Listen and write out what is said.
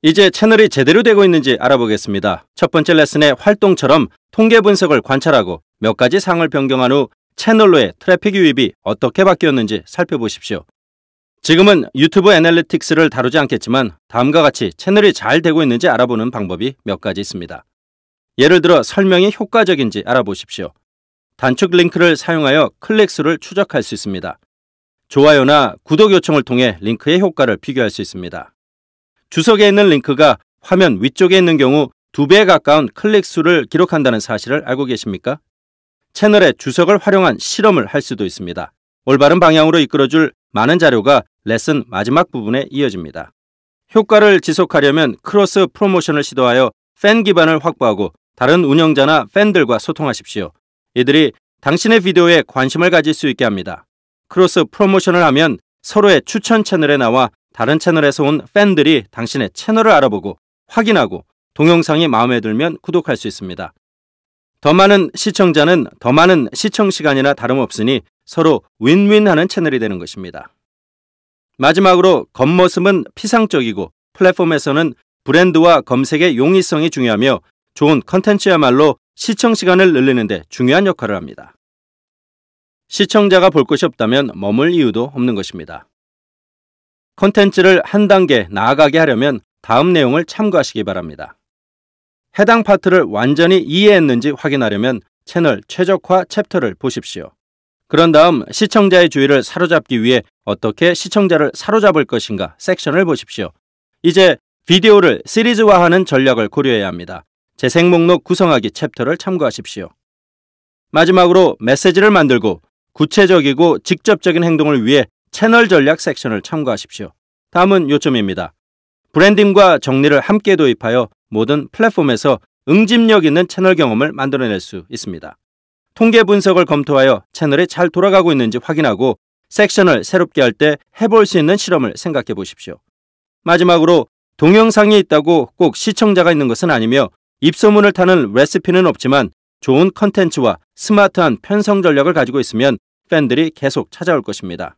이제 채널이 제대로 되고 있는지 알아보겠습니다. 첫 번째 레슨의 활동처럼 통계 분석을 관찰하고 몇 가지 상을 변경한 후 채널로의 트래픽 유입이 어떻게 바뀌었는지 살펴보십시오. 지금은 유튜브 애널리틱스를 다루지 않겠지만 다음과 같이 채널이 잘 되고 있는지 알아보는 방법이 몇 가지 있습니다. 예를 들어 설명이 효과적인지 알아보십시오. 단축 링크를 사용하여 클릭수를 추적할 수 있습니다. 좋아요나 구독 요청을 통해 링크의 효과를 비교할 수 있습니다. 주석에 있는 링크가 화면 위쪽에 있는 경우 두배 가까운 클릭 수를 기록한다는 사실을 알고 계십니까? 채널의 주석을 활용한 실험을 할 수도 있습니다. 올바른 방향으로 이끌어줄 많은 자료가 레슨 마지막 부분에 이어집니다. 효과를 지속하려면 크로스 프로모션을 시도하여 팬 기반을 확보하고 다른 운영자나 팬들과 소통하십시오. 이들이 당신의 비디오에 관심을 가질 수 있게 합니다. 크로스 프로모션을 하면 서로의 추천 채널에 나와 다른 채널에서 온 팬들이 당신의 채널을 알아보고 확인하고 동영상이 마음에 들면 구독할 수 있습니다. 더 많은 시청자는 더 많은 시청 시간이나 다름없으니 서로 윈윈하는 채널이 되는 것입니다. 마지막으로 겉모습은 피상적이고 플랫폼에서는 브랜드와 검색의 용이성이 중요하며 좋은 컨텐츠야말로 시청 시간을 늘리는데 중요한 역할을 합니다. 시청자가 볼 것이 없다면 머물 이유도 없는 것입니다. 컨텐츠를 한 단계 나아가게 하려면 다음 내용을 참고하시기 바랍니다. 해당 파트를 완전히 이해했는지 확인하려면 채널 최적화 챕터를 보십시오. 그런 다음 시청자의 주의를 사로잡기 위해 어떻게 시청자를 사로잡을 것인가 섹션을 보십시오. 이제 비디오를 시리즈화하는 전략을 고려해야 합니다. 재생 목록 구성하기 챕터를 참고하십시오. 마지막으로 메시지를 만들고 구체적이고 직접적인 행동을 위해 채널 전략 섹션을 참고하십시오. 다음은 요점입니다. 브랜딩과 정리를 함께 도입하여 모든 플랫폼에서 응집력 있는 채널 경험을 만들어낼 수 있습니다. 통계 분석을 검토하여 채널이 잘 돌아가고 있는지 확인하고 섹션을 새롭게 할 때 해볼 수 있는 실험을 생각해 보십시오. 마지막으로 동영상이 있다고 꼭 시청자가 있는 것은 아니며 입소문을 타는 레시피는 없지만 좋은 컨텐츠와 스마트한 편성 전략을 가지고 있으면 팬들이 계속 찾아올 것입니다.